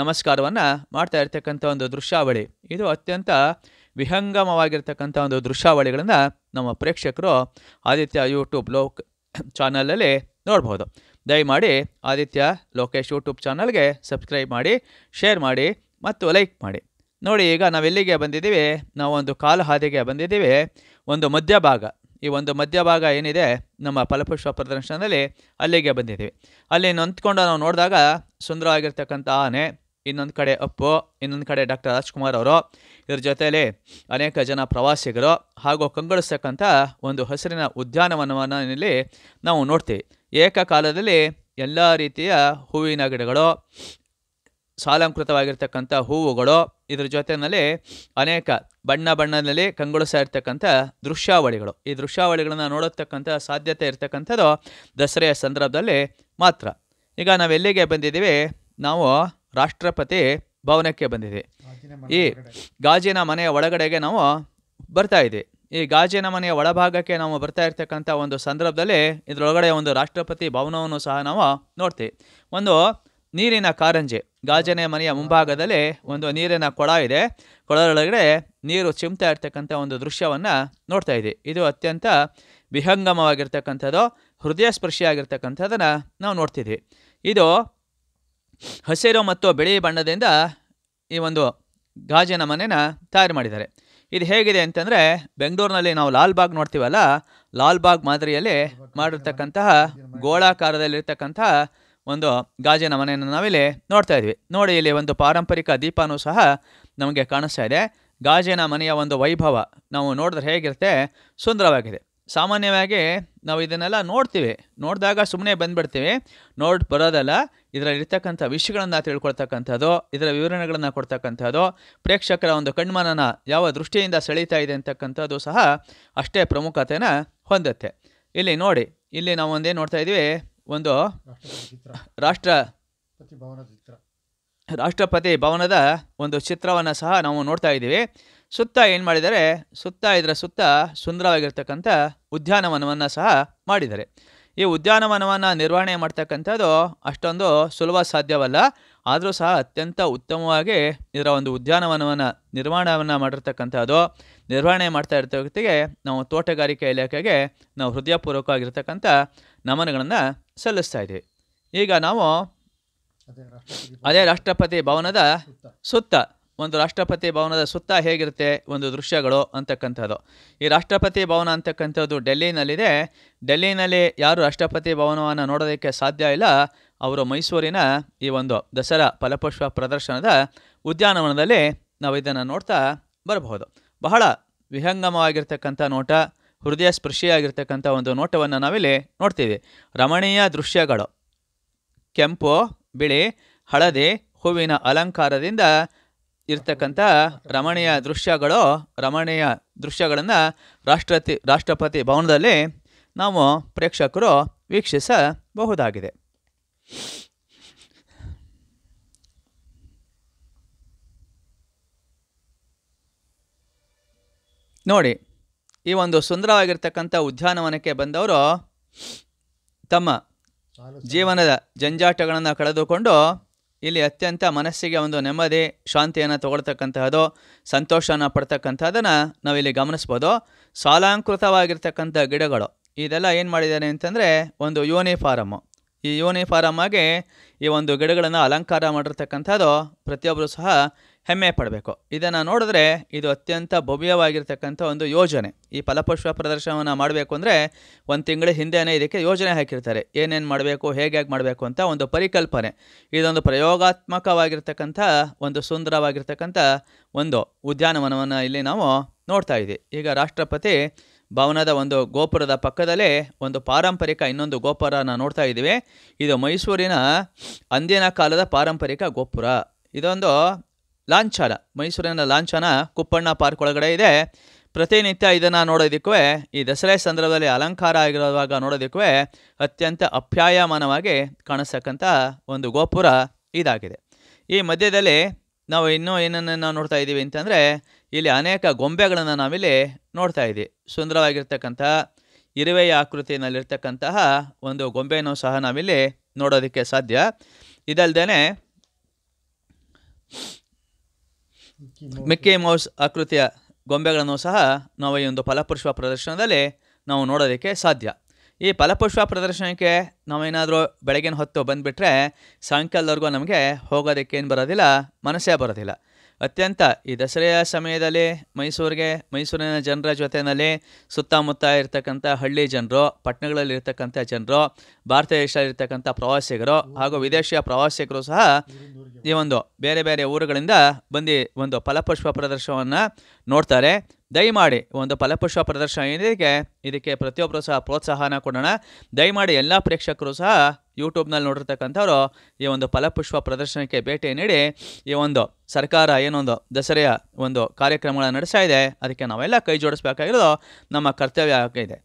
ನಮಸ್ಕಾರವನ್ನು ಮಾಡ್ತಾ ಇರ್ತಕ್ಕಂಥ ಒಂದು ದೃಶ್ಯಾವಳಿ ಇದು ಅತ್ಯಂತ ವಿಹಂಗಮವಾಗಿರ್ತಕ್ಕಂಥ ಒಂದು ದೃಶ್ಯಾವಳಿಗಳನ್ನು ನಮ್ಮ ಪ್ರೇಕ್ಷಕರು ಆದಿತ್ಯ ಯೂಟ್ಯೂಬ್ ಲೋಕ್ ಚಾನಲಲ್ಲಿ ನೋಡ್ಬೋದು ದಯಮಾಡಿ ಆದಿತ್ಯ ಲೋಕೇಶ್ ಯೂಟ್ಯೂಬ್ ಚಾನಲ್ಗೆ ಸಬ್ಸ್ಕ್ರೈಬ್ ಮಾಡಿ ಶೇರ್ ಮಾಡಿ ಮತ್ತು ಲೈಕ್ ಮಾಡಿ ನೋಡಿ ಈಗ ನಾವೆಲ್ಲಿಗೆ ಬಂದಿದ್ದೀವಿ ಒಂದು ಕಾಲು ಹಾದಿಗೆ ಬಂದಿದ್ದೀವಿ ಒಂದು ಮಧ್ಯಭಾಗ ಈ ಒಂದು ಮಧ್ಯಭಾಗ ಏನಿದೆ ನಮ್ಮ ಫಲಪುಷ್ಪ ಪ್ರದರ್ಶನದಲ್ಲಿ ಅಲ್ಲಿಗೆ ಬಂದಿದ್ದೀವಿ ಅಲ್ಲಿ ನಂತ್ಕೊಂಡು ನಾವು ನೋಡಿದಾಗ ಸುಂದರವಾಗಿರ್ತಕ್ಕಂಥ ಆನೆ ಇನ್ನೊಂದು ಕಡೆ ಅಪ್ಪು ಇನ್ನೊಂದು ಕಡೆ ಡಾಕ್ಟರ್ ರಾಜ್ಕುಮಾರ್ ಅವರು ಇದ್ರ ಜೊತೆಯಲ್ಲಿ ಅನೇಕ ಜನ ಪ್ರವಾಸಿಗರು ಹಾಗೂ ಕಂಗೊಳಿಸ್ತಕ್ಕಂಥ ಒಂದು ಹಸಿರಿನ ಉದ್ಯಾನವನವನ್ನು ಇಲ್ಲಿ ನಾವು ನೋಡ್ತೀವಿ ಏಕಕಾಲದಲ್ಲಿ ಎಲ್ಲ ರೀತಿಯ ಹೂವಿನ ಗಿಡಗಳು ಸಾಲಂಕೃತವಾಗಿರ್ತಕ್ಕಂಥ ಹೂವುಗಳು ಇದ್ರ ಜೊತೆಯಲ್ಲಿ ಅನೇಕ ಬಣ್ಣ ಬಣ್ಣದಲ್ಲಿ ಕಂಗೊಳಿಸ್ತಾ ಇರ್ತಕ್ಕಂಥ ದೃಶ್ಯಾವಳಿಗಳು ಈ ದೃಶ್ಯಾವಳಿಗಳನ್ನು ನೋಡತಕ್ಕಂಥ ಸಾಧ್ಯತೆ ಇರತಕ್ಕಂಥದ್ದು ದಸರೆಯ ಸಂದರ್ಭದಲ್ಲಿ ಮಾತ್ರ ಈಗ ನಾವೆಲ್ಲಿಗೆ ಬಂದಿದ್ದೀವಿ ನಾವು ರಾಷ್ಟ್ರಪತಿ ಭವನಕ್ಕೆ ಬಂದಿದ್ದೀವಿ ಈ ಗಾಜಿನ ಮನೆಯ ಒಳಗಡೆಗೆ ನಾವು ಬರ್ತಾ ಇದ್ದೀವಿ ಈ ಗಾಜಿನ ಮನೆಯ ಒಳಭಾಗಕ್ಕೆ ನಾವು ಬರ್ತಾ ಇರ್ತಕ್ಕಂಥ ಒಂದು ಸಂದರ್ಭದಲ್ಲಿ ಇದರೊಳಗಡೆ ಒಂದು ರಾಷ್ಟ್ರಪತಿ ಭವನವನ್ನು ಸಹ ನಾವು ನೋಡ್ತೀವಿ ಒಂದು ನೀರಿನ ಕಾರಂಜಿ ಗಾಜಿನ ಮನೆಯ ಮುಂಭಾಗದಲ್ಲಿ ಒಂದು ನೀರಿನ ಕೊಳ ಇದೆ ಕೊಳದೊಳಗಡೆ ನೀರು ಚಿಮ್ತಾ ಇರ್ತಕ್ಕಂಥ ಒಂದು ದೃಶ್ಯವನ್ನು ನೋಡ್ತಾ ಇದೆ ಇದು ಅತ್ಯಂತ ವಿಹಂಗಮವಾಗಿರ್ತಕ್ಕಂಥದ್ದು ಹೃದಯ ಸ್ಪರ್ಶಿಯಾಗಿರ್ತಕ್ಕಂಥದ್ದನ್ನು ನಾವು ನೋಡ್ತಿದ್ವಿ ಇದು ಹಸಿರು ಮತ್ತು ಬಿಳಿ ಬಣ್ಣದಿಂದ ಈ ಒಂದು ಗಾಜಿನ ಮನೆನ ತಯಾರು ಮಾಡಿದ್ದಾರೆ ಇದು ಹೇಗಿದೆ ಅಂತಂದರೆ ಬೆಂಗಳೂರಿನಲ್ಲಿ ನಾವು ಲಾಲ್ಬಾಗ್ ನೋಡ್ತೀವಲ್ಲ ಲಾಲ್ಬಾಗ್ ಮಾದರಿಯಲ್ಲಿ ಮಾಡಿರ್ತಕ್ಕಂತಹ ಗೋಳಾಕಾರದಲ್ಲಿರ್ತಕ್ಕಂತಹ ಒಂದು ಗಾಜಿನ ಮನೆಯನ್ನು ನಾವಿಲ್ಲಿ ನೋಡ್ತಾ ಇದ್ವಿ ನೋಡಿ ಇಲ್ಲಿ ಒಂದು ಪಾರಂಪರಿಕ ದೀಪನೂ ಸಹ ನಮಗೆ ಕಾಣಿಸ್ತಾ ಇದೆ ಗಾಜಿನ ಮನೆಯ ಒಂದು ವೈಭವ ನಾವು ನೋಡಿದ್ರೆ ಹೇಗಿರುತ್ತೆ ಸುಂದರವಾಗಿದೆ ಸಾಮಾನ್ಯವಾಗಿ ನಾವು ಇದನ್ನೆಲ್ಲ ನೋಡ್ತೀವಿ ನೋಡಿದಾಗ ಸುಮ್ಮನೆ ಬಂದುಬಿಡ್ತೀವಿ ನೋಡಿ ಬರೋದಲ್ಲ ಇದರಲ್ಲಿರ್ತಕ್ಕಂಥ ವಿಷಯಗಳನ್ನು ತಿಳ್ಕೊಳ್ತಕ್ಕಂಥದ್ದು ಇದರ ವಿವರಣೆಗಳನ್ನು ಕೊಡ್ತಕ್ಕಂಥದ್ದು ಪ್ರೇಕ್ಷಕರ ಒಂದು ಕಣ್ಮನನ ಯಾವ ದೃಷ್ಟಿಯಿಂದ ಸೆಳೀತಾ ಇದೆ ಅಂತಕ್ಕಂಥದ್ದು ಸಹ ಅಷ್ಟೇ ಪ್ರಮುಖತೆಯನ್ನು ಹೊಂದುತ್ತೆ ಇಲ್ಲಿ ನೋಡಿ ಇಲ್ಲಿ ನಾವು ಒಂದೇ ನೋಡ್ತಾ ಇದ್ದೀವಿ ಒಂದು ರಾಷ್ಟ್ರ ರಾಷ್ಟ್ರಪತಿ ಭವನದ ಒಂದು ಚಿತ್ರವನ್ನು ಸಹ ನಾವು ನೋಡ್ತಾ ಇದ್ದೀವಿ ಸುತ್ತ ಏನು ಮಾಡಿದರೆ ಸುತ್ತ ಇದರ ಸುತ್ತ ಸುಂದರವಾಗಿರ್ತಕ್ಕಂಥ ಉದ್ಯಾನವನವನ್ನು ಸಹ ಮಾಡಿದ್ದಾರೆ ಈ ಉದ್ಯಾನವನವನ್ನು ನಿರ್ವಹಣೆ ಮಾಡ್ತಕ್ಕಂಥದ್ದು ಅಷ್ಟೊಂದು ಸುಲಭ ಸಾಧ್ಯವಲ್ಲ ಆದರೂ ಸಹ ಅತ್ಯಂತ ಉತ್ತಮವಾಗಿ ಇದರ ಒಂದು ಉದ್ಯಾನವನವನ್ನು ನಿರ್ಮಾಣವನ್ನು ಮಾಡಿರ್ತಕ್ಕಂಥದ್ದು ನಿರ್ವಹಣೆ ಮಾಡ್ತಾ ಇರ್ತಕ್ಕಂಥ ನಾವು ತೋಟಗಾರಿಕೆ ಇಲಾಖೆಗೆ ನಾವು ಹೃದಯಪೂರ್ವಕವಾಗಿರ್ತಕ್ಕಂಥ ನಮನಗಳನ್ನು ಸಲ್ಲಿಸ್ತಾ ಇದೆ ಈಗ ನಾವು ಅದೇ ರಾಷ್ಟ್ರಪತಿ ಭವನದ ಸುತ್ತ ಒಂದು ರಾಷ್ಟ್ರಪತಿ ಭವನದ ಸುತ್ತ ಹೇಗಿರುತ್ತೆ ಒಂದು ದೃಶ್ಯಗಳು ಅಂತಕ್ಕಂಥದ್ದು ಈ ರಾಷ್ಟ್ರಪತಿ ಭವನ ಅಂತಕ್ಕಂಥದ್ದು ಡೆಲ್ಲಿನಲ್ಲಿದೆ ಡೆಲ್ಲಿನಲ್ಲಿ ಯಾರು ರಾಷ್ಟ್ರಪತಿ ಭವನವನ್ನು ನೋಡೋದಕ್ಕೆ ಸಾಧ್ಯ ಇಲ್ಲ ಅವರು ಮೈಸೂರಿನ ಈ ಒಂದು ದಸರಾ ಫಲಪುಷ್ಪ ಪ್ರದರ್ಶನದ ಉದ್ಯಾನವನದಲ್ಲಿ ನಾವು ಇದನ್ನು ನೋಡ್ತಾ ಬರಬಹುದು ಬಹಳ ವಿಹಂಗಮವಾಗಿರ್ತಕ್ಕಂಥ ನೋಟ ಹೃದಯ ಸ್ಪೃಶಿಯಾಗಿರ್ತಕ್ಕಂಥ ಒಂದು ನೋಟವನ್ನು ನಾವಿಲ್ಲಿ ನೋಡ್ತೀವಿ ರಮಣೀಯ ದೃಶ್ಯಗಳು ಕೆಂಪು ಬಿಳಿ ಹಳದಿ ಹೂವಿನ ಅಲಂಕಾರದಿಂದ ಇರ್ತಕ್ಕಂಥ ರಮಣೀಯ ದೃಶ್ಯಗಳು ರಮಣೀಯ ದೃಶ್ಯಗಳನ್ನು ರಾಷ್ಟ್ರತಿ ರಾಷ್ಟ್ರಪತಿ ಭವನದಲ್ಲಿ ನಾವು ಪ್ರೇಕ್ಷಕರು ವೀಕ್ಷಿಸಬಹುದಾಗಿದೆ ನೋಡಿ ಈ ಒಂದು ಸುಂದರವಾಗಿರ್ತಕ್ಕಂಥ ಉದ್ಯಾನವನಕ್ಕೆ ಬಂದವರು ತಮ್ಮ ಜೀವನದ ಜಂಜಾಟಗಳನ್ನು ಕಳೆದುಕೊಂಡು ಇಲ್ಲಿ ಅತ್ಯಂತ ಮನಸ್ಸಿಗೆ ಒಂದು ನೆಮ್ಮದಿ ಶಾಂತಿಯನ್ನು ತಗೊಳ್ತಕ್ಕಂತಹದ್ದು ಸಂತೋಷನ ಪಡ್ತಕ್ಕಂಥದ್ದನ್ನು ನಾವಿಲ್ಲಿ ಗಮನಿಸ್ಬೋದು ಸಾಲಾಂಕೃತವಾಗಿರ್ತಕ್ಕಂಥ ಗಿಡಗಳು ಇದೆಲ್ಲ ಏನು ಮಾಡಿದ್ದಾರೆ ಅಂತಂದರೆ ಒಂದು ಯೂನಿಫಾರಮ್ಮು ಈ ಯೂನಿಫಾರಮ್ ಆಗಿ ಈ ಒಂದು ಗಿಡಗಳನ್ನು ಅಲಂಕಾರ ಮಾಡಿರ್ತಕ್ಕಂಥದ್ದು ಪ್ರತಿಯೊಬ್ಬರು ಸಹ ಹೆಮ್ಮೆ ಪಡಬೇಕು ಇದನ್ನು ನೋಡಿದ್ರೆ ಇದು ಅತ್ಯಂತ ಭವ್ಯವಾಗಿರ್ತಕ್ಕಂಥ ಒಂದು ಯೋಜನೆ ಈ ಫಲಪುಷ್ಪ ಪ್ರದರ್ಶನವನ್ನು ಮಾಡಬೇಕು ಅಂದರೆ ಒಂದು ತಿಂಗಳ ಹಿಂದೆಯೇ ಇದಕ್ಕೆ ಯೋಜನೆ ಹಾಕಿರ್ತಾರೆ ಏನೇನು ಮಾಡಬೇಕು ಹೇಗೆ ಹೇಗೆ ಮಾಡಬೇಕು ಅಂತ ಒಂದು ಪರಿಕಲ್ಪನೆ ಇದೊಂದು ಪ್ರಯೋಗಾತ್ಮಕವಾಗಿರ್ತಕ್ಕಂಥ ಒಂದು ಸುಂದರವಾಗಿರ್ತಕ್ಕಂಥ ಒಂದು ಉದ್ಯಾನವನವನ್ನು ಇಲ್ಲಿ ನಾವು ನೋಡ್ತಾ ಇದ್ದೀವಿ ಈಗ ರಾಷ್ಟ್ರಪತಿ ಭವನದ ಒಂದು ಗೋಪುರದ ಪಕ್ಕದಲ್ಲೇ ಒಂದು ಪಾರಂಪರಿಕ ಇನ್ನೊಂದು ಗೋಪುರನ ನೋಡ್ತಾ ಇದ್ದೀವಿ ಇದು ಮೈಸೂರಿನ ಅಂದಿನ ಕಾಲದ ಪಾರಂಪರಿಕ ಗೋಪುರ ಇದೊಂದು ಲಾಂಛನ ಮೈಸೂರಿನ ಲಾಂಛನ ಕುಪ್ಪಣ್ಣ ಪಾರ್ಕ್ ಒಳಗಡೆ ಇದೆ ಪ್ರತಿನಿತ್ಯ ಇದನ್ನು ನೋಡೋದಕ್ಕೂ ಈ ದಸರೆ ಸಂದರ್ಭದಲ್ಲಿ ಅಲಂಕಾರ ಆಗಿರುವಾಗ ನೋಡೋದಕ್ಕೂ ಅತ್ಯಂತ ಅಪ್ಯಾಯಮಾನವಾಗಿ ಕಾಣಿಸ್ತಕ್ಕಂಥ ಒಂದು ಗೋಪುರ ಇದಾಗಿದೆ ಈ ಮಧ್ಯದಲ್ಲಿ ನಾವು ಇನ್ನೂ ಏನನ್ನ ನೋಡ್ತಾ ಇದ್ದೀವಿ ಅಂತಂದರೆ ಇಲ್ಲಿ ಅನೇಕ ಗೊಂಬೆಗಳನ್ನು ನಾವಿಲ್ಲಿ ನೋಡ್ತಾ ಇದ್ದೀವಿ ಸುಂದರವಾಗಿರ್ತಕ್ಕಂಥ ಇರುವೆಯ ಆಕೃತಿಯಲ್ಲಿರ್ತಕ್ಕಂತಹ ಒಂದು ಗೊಂಬೆಯನ್ನು ಸಹ ನಾವಿಲ್ಲಿ ನೋಡೋದಕ್ಕೆ ಸಾಧ್ಯ ಇದಲ್ಲದೆ ಮಿಕ್ಕಿ ಮೌಸ್ ಆಕೃತಿಯ ಗೊಂಬೆಗಳನ್ನು ಸಹ ನಾವು ಈ ಒಂದು ಫಲಪುಷ್ಪ ಪ್ರದರ್ಶನದಲ್ಲಿ ನಾವು ನೋಡೋದಕ್ಕೆ ಸಾಧ್ಯ ಈ ಫಲಪುಷ್ಪ ಪ್ರದರ್ಶನಕ್ಕೆ ನಾವೇನಾದರೂ ಬೆಳಗಿನ ಹೊತ್ತು ಬಂದುಬಿಟ್ರೆ ಸಾಯಂಕಾಲದವರೆಗೂ ನಮಗೆ ಹೋಗೋದಕ್ಕೆ ಏನು ಬರೋದಿಲ್ಲ ಮನಸ್ಸೇ ಬರೋದಿಲ್ಲ ಅತ್ಯಂತ ಈ ದಸರೆಯ ಸಮಯದಲ್ಲಿ ಮೈಸೂರಿಗೆ ಮೈಸೂರಿನ ಜನರ ಜೊತೆಯಲ್ಲಿ ಸುತ್ತಮುತ್ತ ಇರತಕ್ಕಂಥ ಹಳ್ಳಿ ಜನರು ಪಟ್ಟಣಗಳಲ್ಲಿ ಜನರು ಭಾರತ ದೇಶದಲ್ಲಿರ್ತಕ್ಕಂಥ ಪ್ರವಾಸಿಗರು ಹಾಗೂ ವಿದೇಶಿಯ ಪ್ರವಾಸಿಗರು ಸಹ ಈ ಒಂದು ಬೇರೆ ಬೇರೆ ಊರುಗಳಿಂದ ಬಂದು ಒಂದು ಫಲಪುಷ್ಪ ಪ್ರದರ್ಶನವನ್ನು ನೋಡ್ತಾರೆ ದಯಮಾಡಿ ಒಂದು ಫಲಪುಷ್ಪ ಪ್ರದರ್ಶನ ಏನಿದೆ ಇದಕ್ಕೆ ಪ್ರತಿಯೊಬ್ಬರು ಸಹ ಪ್ರೋತ್ಸಾಹನ ಕೊಡೋಣ ದಯಮಾಡಿ ಎಲ್ಲ ಪ್ರೇಕ್ಷಕರು ಸಹ ಯೂಟ್ಯೂಬ್ನಲ್ಲಿ ನೋಡಿರ್ತಕ್ಕಂಥವ್ರು ಈ ಒಂದು ಫಲಪುಷ್ಪ ಪ್ರದರ್ಶನಕ್ಕೆ ಭೇಟಿ ನೀಡಿ ಈ ಒಂದು ಸರ್ಕಾರ ಏನೊಂದು ದಸರೆಯ ಒಂದು ಕಾರ್ಯಕ್ರಮಗಳನ್ನು ನಡೆಸ್ತಾ ಇದೆ ಅದಕ್ಕೆ ನಾವೆಲ್ಲ ಕೈ ಜೋಡಿಸ್ಬೇಕಾಗಿರೋದು ನಮ್ಮ ಕರ್ತವ್ಯ ಆಗಿದೆ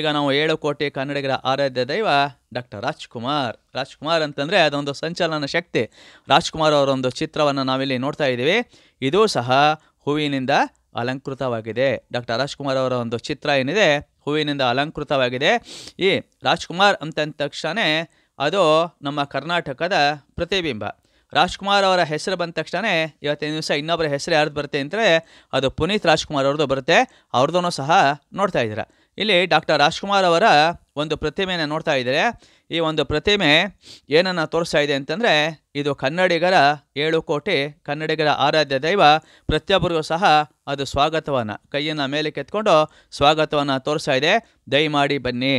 ಈಗ ನಾವು ಏಳು ಕೋಟಿ ಕನ್ನಡಿಗರ ಆರಾಧ್ಯ ದೈವ ಡಾಕ್ಟರ್ ರಾಜ್ಕುಮಾರ್ ರಾಜ್ಕುಮಾರ್ ಅಂತಂದರೆ ಅದೊಂದು ಸಂಚಲನ ಶಕ್ತಿ ರಾಜ್ಕುಮಾರ್ ಅವರೊಂದು ಚಿತ್ರವನ್ನು ನಾವಿಲ್ಲಿ ನೋಡ್ತಾ ಇದ್ದೀವಿ ಇದೂ ಸಹ ಹೂವಿನಿಂದ ಅಲಂಕೃತವಾಗಿದೆ ಡಾಕ್ಟರ್ ರಾಜ್ಕುಮಾರ್ ಅವರ ಒಂದು ಚಿತ್ರ ಏನಿದೆ ಹೂವಿನಿಂದ ಅಲಂಕೃತವಾಗಿದೆ ಈ ರಾಜ್ಕುಮಾರ್ ಅಂತಂದ ತಕ್ಷಣ ಅದು ನಮ್ಮ ಕರ್ನಾಟಕದ ಪ್ರತಿಬಿಂಬ ರಾಜ್ಕುಮಾರ್ ಅವರ ಹೆಸರು ಬಂದ ತಕ್ಷಣ ಇವತ್ತೈದು ದಿವಸ ಇನ್ನೊಬ್ಬರ ಹೆಸರು ಯಾರ್ದು ಬರುತ್ತೆ ಅಂದರೆ ಅದು ಪುನೀತ್ ರಾಜ್ಕುಮಾರ್ ಅವ್ರದ್ದು ಬರುತ್ತೆ ಅವ್ರದ್ದೂ ಸಹ ನೋಡ್ತಾ ಇದ್ದೀರಾ ಇಲ್ಲಿ ಡಾಕ್ಟರ್ ರಾಜ್ಕುಮಾರ್ ಅವರ ಒಂದು ಪ್ರತಿಮೆಯನ್ನು ನೋಡ್ತಾ ಇದ್ದಾರೆ ಈ ಒಂದು ಪ್ರತಿಮೆ ಏನನ್ನು ತೋರಿಸ್ತಾ ಇದೆ ಅಂತಂದರೆ ಇದು ಕನ್ನಡಿಗರ ಏಳು ಕೋಟಿ ಕನ್ನಡಿಗರ ಆರಾಧ್ಯ ದೈವ ಪ್ರತಿಯೊಬ್ಬರಿಗೂ ಸಹ ಅದು ಸ್ವಾಗತವನ್ನು ಕೈಯನ್ನು ಮೇಲೆ ಕೆತ್ಕೊಂಡು ಸ್ವಾಗತವನ್ನು ತೋರಿಸ್ತಾ ಇದೆ ದಯಮಾಡಿ ಬನ್ನಿ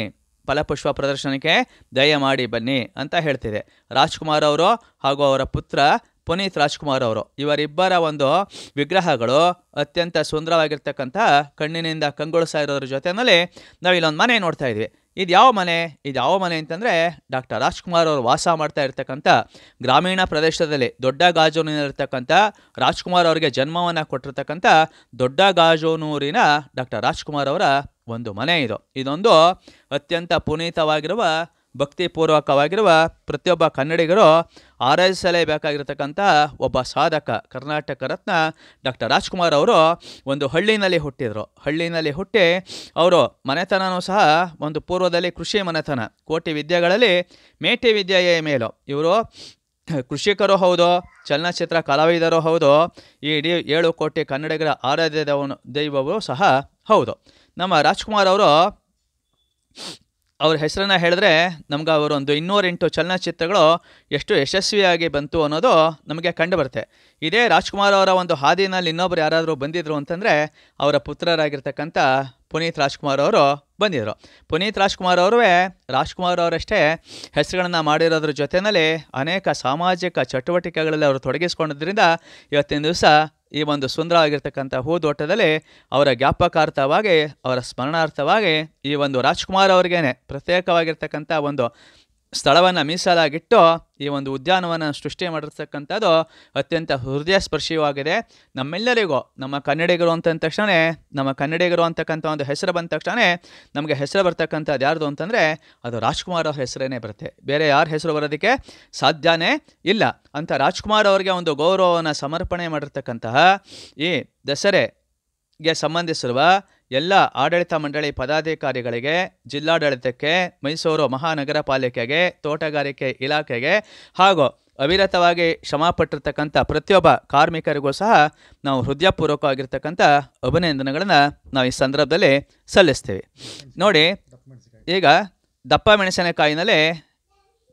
ಫಲಪುಷ್ಪ ಪ್ರದರ್ಶನಕ್ಕೆ ದಯಮಾಡಿ ಬನ್ನಿ ಅಂತ ಹೇಳ್ತಿದೆ ರಾಜ್ಕುಮಾರ್ ಅವರು ಹಾಗೂ ಅವರ ಪುತ್ರ ಪುನೀತ್ ರಾಜ್ಕುಮಾರ್ ಅವರು ಇವರಿಬ್ಬರ ಒಂದು ವಿಗ್ರಹಗಳು ಅತ್ಯಂತ ಸುಂದರವಾಗಿರ್ತಕ್ಕಂಥ ಕಣ್ಣಿನಿಂದ ಕಂಗೊಳಿಸ್ತಾ ಇರೋದ್ರ ಜೊತೆಯಲ್ಲಿ ನಾವು ಇಲ್ಲೊಂದು ಮನೆ ನೋಡ್ತಾ ಇದ್ವಿ ಇದು ಯಾವ ಮನೆ ಇದು ಯಾವ ಮನೆ ಅಂತಂದರೆ ಡಾಕ್ಟರ್ ರಾಜ್ಕುಮಾರ್ ಅವರು ವಾಸ ಮಾಡ್ತಾ ಇರ್ತಕ್ಕಂಥ ಗ್ರಾಮೀಣ ಪ್ರದೇಶದಲ್ಲಿ ದೊಡ್ಡ ಗಾಜೂನಿನಲ್ಲಿರ್ತಕ್ಕಂಥ ರಾಜ್ಕುಮಾರ್ ಅವರಿಗೆ ಜನ್ಮವನ್ನು ಕೊಟ್ಟಿರ್ತಕ್ಕಂಥ ದೊಡ್ಡ ಗಾಜೋನೂರಿನ ಡಾಕ್ಟರ್ ರಾಜ್ಕುಮಾರ್ ಅವರ ಒಂದು ಮನೆ ಇದು ಇದೊಂದು ಅತ್ಯಂತ ಪುನೀತವಾಗಿರುವ ಭಕ್ತಿಪೂರ್ವಕವಾಗಿರುವ ಪ್ರತಿಯೊಬ್ಬ ಕನ್ನಡಿಗರು ಆರಾಧಿಸಲೇಬೇಕಾಗಿರ್ತಕ್ಕಂಥ ಒಬ್ಬ ಸಾಧಕ ಕರ್ನಾಟಕ ರತ್ನ ಡಾಕ್ಟರ್ ರಾಜ್ಕುಮಾರ್ ಅವರು ಒಂದು ಹಳ್ಳಿನಲ್ಲಿ ಹುಟ್ಟಿದರು ಹಳ್ಳಿನಲ್ಲಿ ಹುಟ್ಟಿ ಅವರು ಮನೆತನವೂ ಸಹ ಒಂದು ಪೂರ್ವದಲ್ಲಿ ಕೃಷಿ ಮನೆತನ ಕೋಟಿ ವಿದ್ಯೆಗಳಲ್ಲಿ ಮೇಟಿ ವಿದ್ಯೆಯೇ ಮೇಲು ಇವರು ಕೃಷಿಕರು ಹೌದು ಚಲನಚಿತ್ರ ಕಲಾವಿದರು ಹೌದು ಈ ಇಡೀ ಏಳು ಕೋಟಿ ಕನ್ನಡಿಗರ ಆರಾಧ್ಯ ದೈವವರು ಸಹ ಹೌದು ನಮ್ಮ ರಾಜ್ಕುಮಾರ್ ಅವರು ಅವ್ರ ಹೆಸರನ್ನು ಹೇಳಿದ್ರೆ ನಮ್ಗೆ ಅವರೊಂದು ಇನ್ನೂರೆಂಟು ಚಲನಚಿತ್ರಗಳು ಎಷ್ಟು ಯಶಸ್ವಿಯಾಗಿ ಬಂತು ಅನ್ನೋದು ನಮಗೆ ಬರುತ್ತೆ ಇದೇ ರಾಜ್ಕುಮಾರ್ ಅವರ ಒಂದು ಹಾದಿನಲ್ಲಿ ಇನ್ನೊಬ್ರು ಯಾರಾದರೂ ಬಂದಿದ್ರು ಅಂತಂದರೆ ಅವರ ಪುತ್ರರಾಗಿರ್ತಕ್ಕಂಥ ಪುನೀತ್ ರಾಜ್ಕುಮಾರ್ ಅವರು ಬಂದಿದ್ದರು ಪುನೀತ್ ರಾಜ್ಕುಮಾರ್ ಅವರೇ ರಾಜ್ಕುಮಾರ್ ಅವರಷ್ಟೇ ಹೆಸರುಗಳನ್ನು ಮಾಡಿರೋದ್ರ ಜೊತೆಯಲ್ಲಿ ಅನೇಕ ಸಾಮಾಜಿಕ ಚಟುವಟಿಕೆಗಳಲ್ಲಿ ಅವರು ತೊಡಗಿಸ್ಕೊಂಡಿದ್ದರಿಂದ ಇವತ್ತಿನ ದಿವಸ ಈ ಒಂದು ಸುಂದರವಾಗಿರ್ತಕ್ಕಂಥ ಹೂದೋಟದಲ್ಲಿ ಅವರ ಜ್ಞಾಪಕಾರ್ಥವಾಗಿ ಅವರ ಸ್ಮರಣಾರ್ಥವಾಗಿ ಈ ಒಂದು ರಾಜ್ಕುಮಾರ್ ಅವರಿಗೇನೆ ಪ್ರತ್ಯೇಕವಾಗಿರ್ತಕ್ಕಂಥ ಒಂದು ಸ್ಥಳವನ್ನು ಮೀಸಲಾಗಿಟ್ಟು ಈ ಒಂದು ಉದ್ಯಾನವನ ಸೃಷ್ಟಿ ಮಾಡಿರ್ತಕ್ಕಂಥದ್ದು ಅತ್ಯಂತ ಹೃದಯ ಸ್ಪರ್ಶಿಯವಾಗಿದೆ ನಮ್ಮೆಲ್ಲರಿಗೂ ನಮ್ಮ ಕನ್ನಡಿಗರು ಅಂತಂದ ತಕ್ಷಣ ನಮ್ಮ ಕನ್ನಡಿಗರು ಅಂತಕ್ಕಂಥ ಒಂದು ಹೆಸರು ಬಂದ ತಕ್ಷಣ ನಮಗೆ ಹೆಸರು ಬರ್ತಕ್ಕಂಥದ್ದು ಯಾರ್ದು ಅಂತಂದರೆ ಅದು ರಾಜ್ಕುಮಾರ್ ಅವ್ರ ಹೆಸರೇ ಬರುತ್ತೆ ಬೇರೆ ಯಾರ ಹೆಸರು ಬರೋದಕ್ಕೆ ಸಾಧ್ಯನೇ ಇಲ್ಲ ಅಂತ ರಾಜ್ಕುಮಾರ್ ಅವರಿಗೆ ಒಂದು ಗೌರವವನ್ನು ಸಮರ್ಪಣೆ ಮಾಡಿರ್ತಕ್ಕಂತಹ ಈ ದಸರೆಗೆ ಸಂಬಂಧಿಸಿರುವ ಎಲ್ಲ ಆಡಳಿತ ಮಂಡಳಿ ಪದಾಧಿಕಾರಿಗಳಿಗೆ ಜಿಲ್ಲಾಡಳಿತಕ್ಕೆ ಮೈಸೂರು ಮಹಾನಗರ ಪಾಲಿಕೆಗೆ ತೋಟಗಾರಿಕೆ ಇಲಾಖೆಗೆ ಹಾಗೂ ಅವಿರತವಾಗಿ ಶ್ರಮಪಟ್ಟಿರ್ತಕ್ಕಂಥ ಪ್ರತಿಯೊಬ್ಬ ಕಾರ್ಮಿಕರಿಗೂ ಸಹ ನಾವು ಹೃದಯಪೂರ್ವಕವಾಗಿರ್ತಕ್ಕಂಥ ಅಭಿನಂದನೆಗಳನ್ನು ನಾವು ಈ ಸಂದರ್ಭದಲ್ಲಿ ಸಲ್ಲಿಸ್ತೀವಿ ನೋಡಿ ಈಗ ದಪ್ಪ ಮೆಣಸಿನಕಾಯಿನಲ್ಲಿ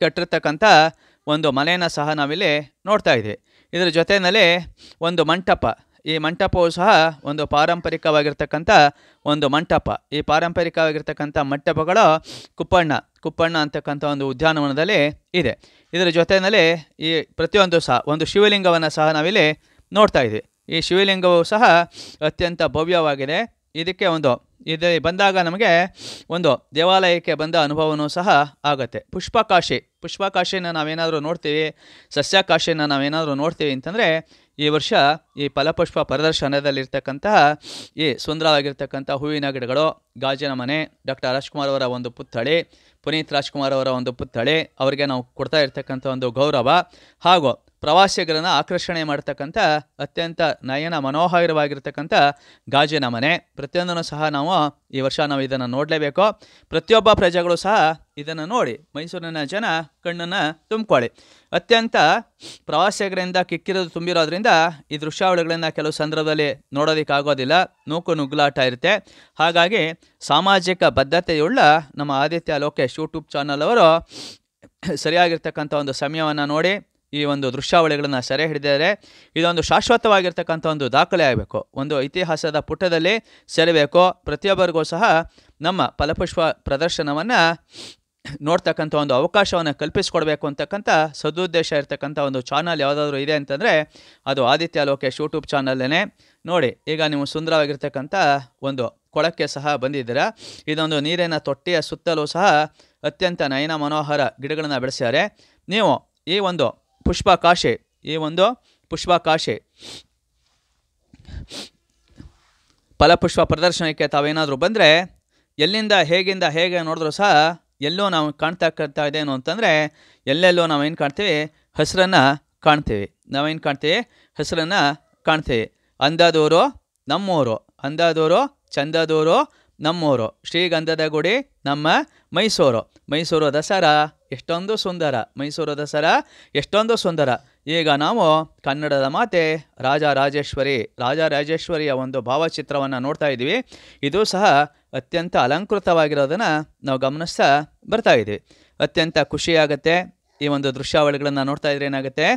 ಕಟ್ಟಿರ್ತಕ್ಕಂಥ ಒಂದು ಮನೆಯನ್ನು ಸಹ ನಾವಿಲ್ಲಿ ನೋಡ್ತಾ ಇದ್ದೀವಿ ಇದರ ಜೊತೆಯಲ್ಲಿ ಒಂದು ಮಂಟಪ ಈ ಮಂಟಪವು ಸಹ ಒಂದು ಪಾರಂಪರಿಕವಾಗಿರ್ತಕ್ಕಂಥ ಒಂದು ಮಂಟಪ ಈ ಪಾರಂಪರಿಕವಾಗಿರ್ತಕ್ಕಂಥ ಮಂಟಪಗಳು ಕುಪ್ಪಣ್ಣ ಕುಪ್ಪಣ್ಣ ಅಂತಕ್ಕಂಥ ಒಂದು ಉದ್ಯಾನವನದಲ್ಲಿ ಇದೆ ಇದರ ಜೊತೆಯಲ್ಲಿ ಈ ಪ್ರತಿಯೊಂದು ಸಹ ಒಂದು ಶಿವಲಿಂಗವನ್ನು ಸಹ ನಾವಿಲ್ಲಿ ನೋಡ್ತಾ ಇದ್ದೀವಿ ಈ ಶಿವಲಿಂಗವು ಸಹ ಅತ್ಯಂತ ಭವ್ಯವಾಗಿದೆ ಇದಕ್ಕೆ ಒಂದು ಇದು ಬಂದಾಗ ನಮಗೆ ಒಂದು ದೇವಾಲಯಕ್ಕೆ ಬಂದ ಅನುಭವನೂ ಸಹ ಆಗುತ್ತೆ ಪುಷ್ಪಕಾಶಿ ಪುಷ್ಪಕಾಶಿನ ನಾವೇನಾದರೂ ನೋಡ್ತೀವಿ ಸಸ್ಯಕಾಶಿನ ನಾವೇನಾದರೂ ನೋಡ್ತೀವಿ ಅಂತಂದರೆ ಈ ವರ್ಷ ಈ ಫಲಪುಷ್ಪ ಪ್ರದರ್ಶನದಲ್ಲಿರ್ತಕ್ಕಂತಹ ಈ ಸುಂದರವಾಗಿರ್ತಕ್ಕಂಥ ಹೂವಿನ ಗಿಡಗಳು ಗಾಜಿನ ಮನೆ ಡಾಕ್ಟರ್ ರಾಜ್ಕುಮಾರ್ ಅವರ ಒಂದು ಪುತ್ಥಳಿ ಪುನೀತ್ ರಾಜ್ಕುಮಾರ್ ಅವರ ಒಂದು ಪುತ್ಥಳಿ ಅವರಿಗೆ ನಾವು ಕೊಡ್ತಾ ಇರ್ತಕ್ಕಂಥ ಒಂದು ಗೌರವ ಹಾಗೂ ಪ್ರವಾಸಿಗರನ್ನು ಆಕರ್ಷಣೆ ಮಾಡ್ತಕ್ಕಂಥ ಅತ್ಯಂತ ನಯನ ಮನೋಹರವಾಗಿರ್ತಕ್ಕಂಥ ಗಾಜಿನ ಮನೆ ಪ್ರತಿಯೊಂದನ್ನು ಸಹ ನಾವು ಈ ವರ್ಷ ನಾವು ಇದನ್ನು ನೋಡಲೇಬೇಕು ಪ್ರತಿಯೊಬ್ಬ ಪ್ರಜೆಗಳು ಸಹ ಇದನ್ನು ನೋಡಿ ಮೈಸೂರಿನ ಜನ ಕಣ್ಣನ್ನು ತುಂಬಿಕೊಳ್ಳಿ ಅತ್ಯಂತ ಪ್ರವಾಸಿಗರಿಂದ ಕಿಕ್ಕಿರೋದು ತುಂಬಿರೋದ್ರಿಂದ ಈ ದೃಶ್ಯಾವಳಿಗಳನ್ನು ಕೆಲವು ಸಂದರ್ಭದಲ್ಲಿ ನೋಡೋದಕ್ಕಾಗೋದಿಲ್ಲ ನೂಕು ನುಗ್ಗಲಾಟ ಇರುತ್ತೆ ಹಾಗಾಗಿ ಸಾಮಾಜಿಕ ಬದ್ಧತೆಯುಳ್ಳ ನಮ್ಮ ಆದಿತ್ಯ ಲೋಕೇಶ್ ಯೂಟ್ಯೂಬ್ ಚಾನಲ್ ಅವರು ಸರಿಯಾಗಿರ್ತಕ್ಕಂಥ ಒಂದು ಸಮಯವನ್ನು ನೋಡಿ ಈ ಒಂದು ದೃಶ್ಯಾವಳಿಗಳನ್ನು ಸೆರೆ ಹಿಡಿದರೆ ಇದೊಂದು ಶಾಶ್ವತವಾಗಿರ್ತಕ್ಕಂಥ ಒಂದು ದಾಖಲೆ ಆಗಬೇಕು ಒಂದು ಇತಿಹಾಸದ ಪುಟದಲ್ಲಿ ಸೆರಬೇಕು ಪ್ರತಿಯೊಬ್ಬರಿಗೂ ಸಹ ನಮ್ಮ ಫಲಪುಷ್ಪ ಪ್ರದರ್ಶನವನ್ನು ನೋಡ್ತಕ್ಕಂಥ ಒಂದು ಅವಕಾಶವನ್ನು ಕಲ್ಪಿಸಿಕೊಡ್ಬೇಕು ಅಂತಕ್ಕಂಥ ಸದುದ್ದೇಶ ಇರತಕ್ಕಂಥ ಒಂದು ಚಾನಲ್ ಯಾವುದಾದ್ರೂ ಇದೆ ಅಂತಂದರೆ ಅದು ಆದಿತ್ಯ ಲೋಕೇಶ್ ಯೂಟ್ಯೂಬ್ ಚಾನಲ್ನೇ ನೋಡಿ ಈಗ ನೀವು ಸುಂದರವಾಗಿರ್ತಕ್ಕಂಥ ಒಂದು ಕೊಳಕ್ಕೆ ಸಹ ಬಂದಿದ್ದೀರಾ ಇದೊಂದು ನೀರಿನ ತೊಟ್ಟಿಯ ಸುತ್ತಲೂ ಸಹ ಅತ್ಯಂತ ನಯನ ಮನೋಹರ ಗಿಡಗಳನ್ನು ಬೆಳೆಸಿದ್ದಾರೆ ನೀವು ಈ ಒಂದು ಪುಷ್ಪಕಾಶೆ ಈ ಒಂದು ಪುಷ್ಪಕಾಶೆ ಫಲಪುಷ್ಪ ಪ್ರದರ್ಶನಕ್ಕೆ ತಾವೇನಾದರೂ ಬಂದರೆ ಎಲ್ಲಿಂದ ಹೇಗಿಂದ ಹೇಗೆ ನೋಡಿದ್ರು ಸಹ ಎಲ್ಲೋ ನಾವು ಕಾಣ್ತಾ ಕಾಣ್ತಕ್ಕಂಥ ಇದೇನು ಅಂತಂದರೆ ಎಲ್ಲೆಲ್ಲೋ ನಾವೇನು ಕಾಣ್ತೀವಿ ಹೆಸರನ್ನು ಕಾಣ್ತೀವಿ ನಾವೇನು ಕಾಣ್ತೀವಿ ಹೆಸರನ್ನು ಕಾಣ್ತೀವಿ ಅಂದದೂರು ನಮ್ಮೂರು ಅಂದದೂರು ಚಂದದೂರು ನಮ್ಮೂರು ಶ್ರೀಗಂಧದ ಗುಡಿ ನಮ್ಮ ಮೈಸೂರು ಮೈಸೂರು ದಸರಾ ಎಷ್ಟೊಂದು ಸುಂದರ ಮೈಸೂರು ದಸರಾ ಎಷ್ಟೊಂದು ಸುಂದರ ಈಗ ನಾವು ಕನ್ನಡದ ಮಾತೆ ರಾಜರಾಜೇಶ್ವರಿ ರಾಜರಾಜೇಶ್ವರಿಯ ಒಂದು ಭಾವಚಿತ್ರವನ್ನು ನೋಡ್ತಾ ಇದ್ದೀವಿ ಇದು ಸಹ ಅತ್ಯಂತ ಅಲಂಕೃತವಾಗಿರೋದನ್ನು ನಾವು ಗಮನಿಸ್ತಾ ಬರ್ತಾ ಇದ್ದೀವಿ ಅತ್ಯಂತ ಖುಷಿಯಾಗುತ್ತೆ ಈ ಒಂದು ದೃಶ್ಯಾವಳಿಗಳನ್ನು ನೋಡ್ತಾ ಇದ್ರೆ ಏನಾಗುತ್ತೆ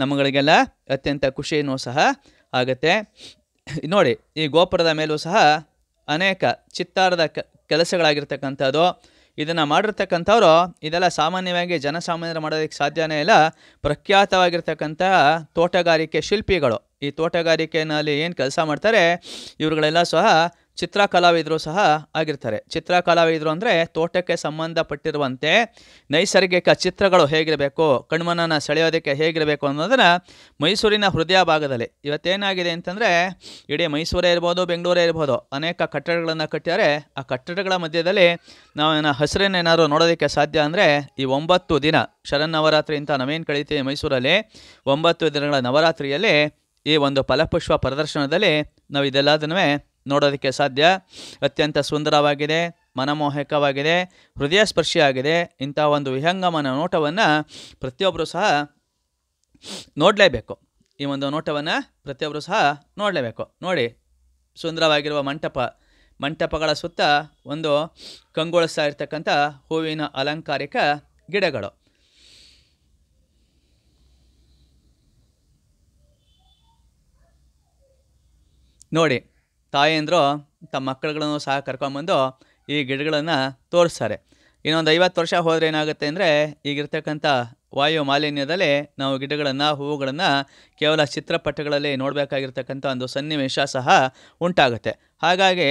ನಮ್ಮಗಳಿಗೆಲ್ಲ ಅತ್ಯಂತ ಖುಷಿಯೂ ಸಹ ಆಗುತ್ತೆ ನೋಡಿ ಈ ಗೋಪುರದ ಮೇಲೂ ಸಹ ಅನೇಕ ಚಿತ್ತಾರದ ಕೆಲಸಗಳಾಗಿರ್ತಕ್ಕಂಥದ್ದು ಇದನ್ನು ಮಾಡಿರ್ತಕ್ಕಂಥವ್ರು ಇದೆಲ್ಲ ಸಾಮಾನ್ಯವಾಗಿ ಜನಸಾಮಾನ್ಯರು ಮಾಡೋದಕ್ಕೆ ಸಾಧ್ಯವೇ ಇಲ್ಲ ಪ್ರಖ್ಯಾತವಾಗಿರ್ತಕ್ಕಂಥ ತೋಟಗಾರಿಕೆ ಶಿಲ್ಪಿಗಳು ಈ ತೋಟಗಾರಿಕೆಯಲ್ಲಿ ಏನು ಕೆಲಸ ಮಾಡ್ತಾರೆ ಇವರುಗಳೆಲ್ಲ ಸಹ ಚಿತ್ರಕಲಾವಿದರು ಸಹ ಆಗಿರ್ತಾರೆ ಚಿತ್ರಕಲಾವಿದರು ಅಂದರೆ ತೋಟಕ್ಕೆ ಸಂಬಂಧಪಟ್ಟಿರುವಂತೆ ನೈಸರ್ಗಿಕ ಚಿತ್ರಗಳು ಹೇಗಿರಬೇಕು ಕಣ್ಮನನ್ನು ಸೆಳೆಯೋದಕ್ಕೆ ಹೇಗಿರಬೇಕು ಅನ್ನೋದನ್ನು ಮೈಸೂರಿನ ಹೃದಯ ಭಾಗದಲ್ಲಿ ಇವತ್ತೇನಾಗಿದೆ ಅಂತಂದರೆ ಇಡೀ ಮೈಸೂರೇ ಇರ್ಬೋದು ಬೆಂಗಳೂರೇ ಇರ್ಬೋದು ಅನೇಕ ಕಟ್ಟಡಗಳನ್ನು ಕಟ್ಟಿದರೆ ಆ ಕಟ್ಟಡಗಳ ಮಧ್ಯದಲ್ಲಿ ನಾವು ಏನಾದರೂ ನೋಡೋದಕ್ಕೆ ಸಾಧ್ಯ ಅಂದರೆ ಈ ಒಂಬತ್ತು ದಿನ ಶರನ್ನವರಾತ್ರಿ ಅಂತ ನಾವೇನು ಕಳೀತೀವಿ ಮೈಸೂರಲ್ಲಿ ಒಂಬತ್ತು ದಿನಗಳ ನವರಾತ್ರಿಯಲ್ಲಿ ಈ ಒಂದು ಫಲಪುಷ್ಪ ಪ್ರದರ್ಶನದಲ್ಲಿ ನಾವು ಇದೆಲ್ಲದನ್ನೇ ನೋಡೋದಕ್ಕೆ ಸಾಧ್ಯ ಅತ್ಯಂತ ಸುಂದರವಾಗಿದೆ ಮನಮೋಹಕವಾಗಿದೆ ಹೃದಯ ಸ್ಪರ್ಶಿಯಾಗಿದೆ ಇಂಥ ಒಂದು ವಿಹಂಗಮನ ನೋಟವನ್ನು ಪ್ರತಿಯೊಬ್ಬರು ಸಹ ನೋಡಲೇಬೇಕು ಈ ಒಂದು ನೋಟವನ್ನು ಪ್ರತಿಯೊಬ್ಬರು ಸಹ ನೋಡಲೇಬೇಕು ನೋಡಿ ಸುಂದರವಾಗಿರುವ ಮಂಟಪ ಮಂಟಪಗಳ ಸುತ್ತ ಒಂದು ಕಂಗೊಳಿಸ್ತಾ ಇರ್ತಕ್ಕಂಥ ಹೂವಿನ ಅಲಂಕಾರಿಕ ಗಿಡಗಳು ನೋಡಿ ತಾಯಿಯಂದರು ತಮ್ಮ ಮಕ್ಕಳುಗಳನ್ನು ಸಹ ಕರ್ಕೊಂಬಂದು ಈ ಗಿಡಗಳನ್ನು ತೋರಿಸ್ತಾರೆ ಇನ್ನೊಂದು ಐವತ್ತು ವರ್ಷ ಹೋದರೆ ಏನಾಗುತ್ತೆ ಅಂದರೆ ಈಗಿರ್ತಕ್ಕಂಥ ವಾಯು ಮಾಲಿನ್ಯದಲ್ಲಿ ನಾವು ಗಿಡಗಳನ್ನು ಹೂವುಗಳನ್ನು ಕೇವಲ ಚಿತ್ರಪಟಗಳಲ್ಲಿ ನೋಡಬೇಕಾಗಿರ್ತಕ್ಕಂಥ ಒಂದು ಸನ್ನಿವೇಶ ಸಹ ಉಂಟಾಗುತ್ತೆ ಹಾಗಾಗಿ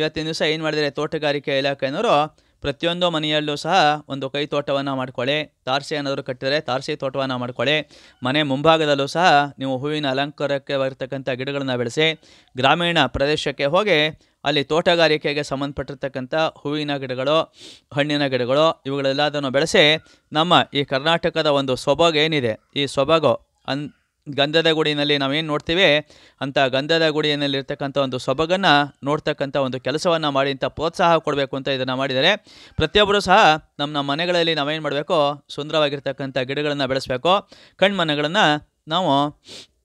ಇವತ್ತಿನ ದಿವಸ ಏನು ಮಾಡಿದರೆ ತೋಟಗಾರಿಕೆ ಇಲಾಖೆಯವರು ಪ್ರತಿಯೊಂದು ಮನೆಯಲ್ಲೂ ಸಹ ಒಂದು ಕೈ ತೋಟವನ್ನು ಮಾಡ್ಕೊಳ್ಳಿ ತಾರಸಿ ಏನಾದರೂ ಕಟ್ಟಿದರೆ ತಾರಸಿ ತೋಟವನ್ನು ಮಾಡ್ಕೊಳ್ಳಿ ಮನೆ ಮುಂಭಾಗದಲ್ಲೂ ಸಹ ನೀವು ಹೂವಿನ ಅಲಂಕಾರಕ್ಕೆ ಬರ್ತಕ್ಕಂಥ ಗಿಡಗಳನ್ನು ಬೆಳೆಸಿ ಗ್ರಾಮೀಣ ಪ್ರದೇಶಕ್ಕೆ ಹೋಗಿ ಅಲ್ಲಿ ತೋಟಗಾರಿಕೆಗೆ ಸಂಬಂಧಪಟ್ಟಿರ್ತಕ್ಕಂಥ ಹೂವಿನ ಗಿಡಗಳು ಹಣ್ಣಿನ ಗಿಡಗಳು ಇವುಗಳೆಲ್ಲದನ್ನು ಬೆಳೆಸಿ ನಮ್ಮ ಈ ಕರ್ನಾಟಕದ ಒಂದು ಸೊಬಗೇನಿದೆ ಏನಿದೆ ಈ ಸೊಬಗು ಅನ್ ಗಂಧದ ಗುಡಿಯಲ್ಲಿ ನಾವೇನು ನೋಡ್ತೀವಿ ಅಂತ ಗಂಧದ ಗುಡಿಯಲ್ಲಿರ್ತಕ್ಕಂಥ ಒಂದು ಸೊಬಗನ್ನು ನೋಡ್ತಕ್ಕಂಥ ಒಂದು ಕೆಲಸವನ್ನು ಮಾಡಿ ಅಂತ ಪ್ರೋತ್ಸಾಹ ಕೊಡಬೇಕು ಅಂತ ಇದನ್ನು ಮಾಡಿದರೆ ಪ್ರತಿಯೊಬ್ಬರು ಸಹ ನಮ್ಮ ನಮ್ಮ ಮನೆಗಳಲ್ಲಿ ನಾವೇನು ಮಾಡಬೇಕು ಸುಂದರವಾಗಿರ್ತಕ್ಕಂಥ ಗಿಡಗಳನ್ನು ಬೆಳೆಸಬೇಕು ಕಣ್ಮನೆಗಳನ್ನು ನಾವು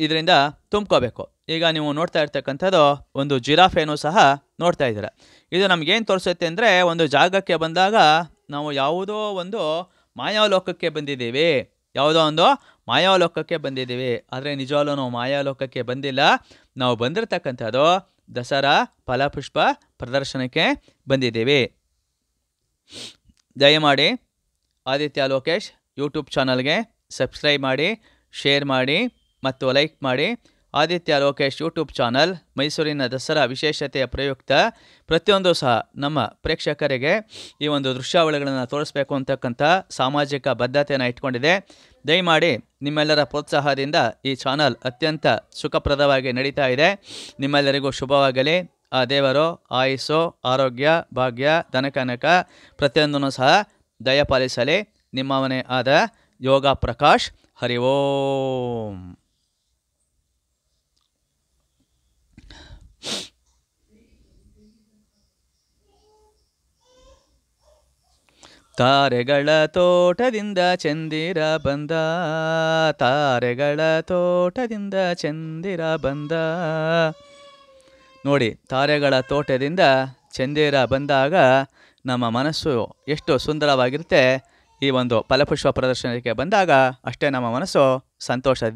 ಇದರಿಂದ ತುಂಬ್ಕೋಬೇಕು ಈಗ ನೀವು ನೋಡ್ತಾ ಇರ್ತಕ್ಕಂಥದ್ದು ಒಂದು ಜಿರಾಫೆನೂ ಸಹ ನೋಡ್ತಾ ಇದ್ದೀರ ಇದು ನಮಗೇನು ತೋರಿಸುತ್ತೆ ಅಂದರೆ ಒಂದು ಜಾಗಕ್ಕೆ ಬಂದಾಗ ನಾವು ಯಾವುದೋ ಒಂದು ಮಾಯಾವಲೋಕಕ್ಕೆ ಬಂದಿದ್ದೀವಿ ಯಾವುದೋ ಒಂದು ಮಾಯಾಲೋಕಕ್ಕೆ ಬಂದಿದ್ದೀವಿ ಆದರೆ ನಿಜವಾಗ್ಲೂ ನಾವು ಮಾಯಾಲೋಕಕ್ಕೆ ಬಂದಿಲ್ಲ ನಾವು ಬಂದಿರತಕ್ಕಂಥದ್ದು ದಸರಾ ಫಲಪುಷ್ಪ ಪ್ರದರ್ಶನಕ್ಕೆ ಬಂದಿದ್ದೀವಿ ದಯಮಾಡಿ ಆದಿತ್ಯ ಲೋಕೇಶ್ ಯೂಟ್ಯೂಬ್ ಚಾನಲ್ಗೆ ಸಬ್ಸ್ಕ್ರೈಬ್ ಮಾಡಿ ಶೇರ್ ಮಾಡಿ ಮತ್ತು ಲೈಕ್ ಮಾಡಿ ಆದಿತ್ಯ ಲೋಕೇಶ್ ಯೂಟ್ಯೂಬ್ ಚಾನಲ್ ಮೈಸೂರಿನ ದಸರಾ ವಿಶೇಷತೆಯ ಪ್ರಯುಕ್ತ ಪ್ರತಿಯೊಂದು ಸಹ ನಮ್ಮ ಪ್ರೇಕ್ಷಕರಿಗೆ ಈ ಒಂದು ದೃಶ್ಯಾವಳಿಗಳನ್ನು ತೋರಿಸ್ಬೇಕು ಅಂತಕ್ಕಂಥ ಸಾಮಾಜಿಕ ಬದ್ಧತೆಯನ್ನು ಇಟ್ಕೊಂಡಿದೆ ದಯಮಾಡಿ ನಿಮ್ಮೆಲ್ಲರ ಪ್ರೋತ್ಸಾಹದಿಂದ ಈ ಚಾನಲ್ ಅತ್ಯಂತ ಸುಖಪ್ರದವಾಗಿ ನಡೀತಾ ಇದೆ ನಿಮ್ಮೆಲ್ಲರಿಗೂ ಶುಭವಾಗಲಿ ಆ ದೇವರು ಆಯುಸ್ಸು ಆರೋಗ್ಯ ಭಾಗ್ಯ ಧನಕನಕ ಪ್ರತಿಯೊಂದನ್ನು ಸಹ ದಯಪಾಲಿಸಲಿ ನಿಮ್ಮವನೇ ಆದ ಯೋಗ ಪ್ರಕಾಶ್ ಹರಿ ಓಂ ತಾರೆಗಳ ತೋಟದಿಂದ ಚಂದಿರ ಬಂದ ತಾರೆಗಳ ತೋಟದಿಂದ ಚಂದಿರ ಬಂದ ನೋಡಿ ತಾರೆಗಳ ತೋಟದಿಂದ ಚಂದಿರ ಬಂದಾಗ ನಮ್ಮ ಮನಸ್ಸು ಎಷ್ಟು ಸುಂದರವಾಗಿರುತ್ತೆ ಈ ಒಂದು ಫಲಪುಷ್ಪ ಪ್ರದರ್ಶನಕ್ಕೆ ಬಂದಾಗ ಅಷ್ಟೇ ನಮ್ಮ ಮನಸ್ಸು ಸಂತೋಷ